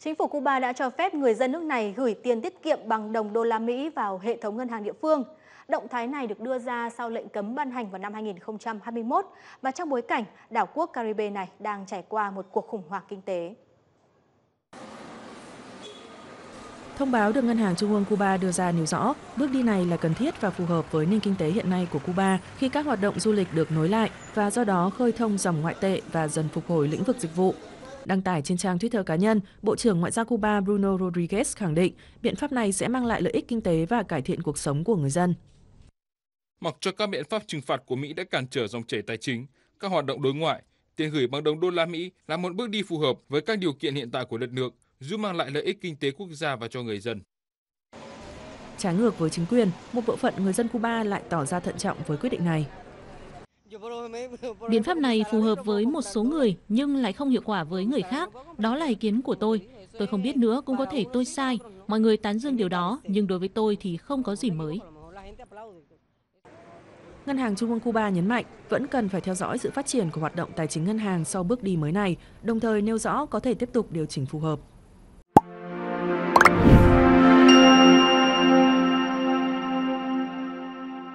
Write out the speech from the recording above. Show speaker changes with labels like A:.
A: Chính phủ Cuba đã cho phép người dân nước này gửi tiền tiết kiệm bằng đồng đô la Mỹ vào hệ thống ngân hàng địa phương. Động thái này được đưa ra sau lệnh cấm ban hành vào năm 2021 và trong bối cảnh đảo quốc Caribe này đang trải qua một cuộc khủng hoảng kinh tế.
B: Thông báo được Ngân hàng Trung ương Cuba đưa ra nêu rõ, bước đi này là cần thiết và phù hợp với nền kinh tế hiện nay của Cuba khi các hoạt động du lịch được nối lại và do đó khơi thông dòng ngoại tệ và dần phục hồi lĩnh vực dịch vụ. Đăng tải trên trang Twitter cá nhân, Bộ trưởng Ngoại giao Cuba Bruno Rodriguez khẳng định biện pháp này sẽ mang lại lợi ích kinh tế và cải thiện cuộc sống của người dân.
C: Mặc cho các biện pháp trừng phạt của Mỹ đã cản trở dòng chảy tài chính, các hoạt động đối ngoại, tiền gửi bằng đồng đô la Mỹ là một bước đi phù hợp với các điều kiện hiện tại của đất nước, giúp mang lại lợi ích kinh tế quốc gia và cho người dân.
B: Trái ngược với chính quyền, một bộ phận người dân Cuba lại tỏ ra thận trọng với quyết định này.
D: Biện pháp này phù hợp với một số người nhưng lại không hiệu quả với người khác. Đó là ý kiến của tôi. Tôi không biết nữa, cũng có thể tôi sai. Mọi người tán dương điều đó, nhưng đối với tôi thì không có gì mới.
B: Ngân hàng Trung ương Cuba nhấn mạnh vẫn cần phải theo dõi sự phát triển của hoạt động tài chính ngân hàng sau bước đi mới này, đồng thời nêu rõ có thể tiếp tục điều chỉnh phù hợp.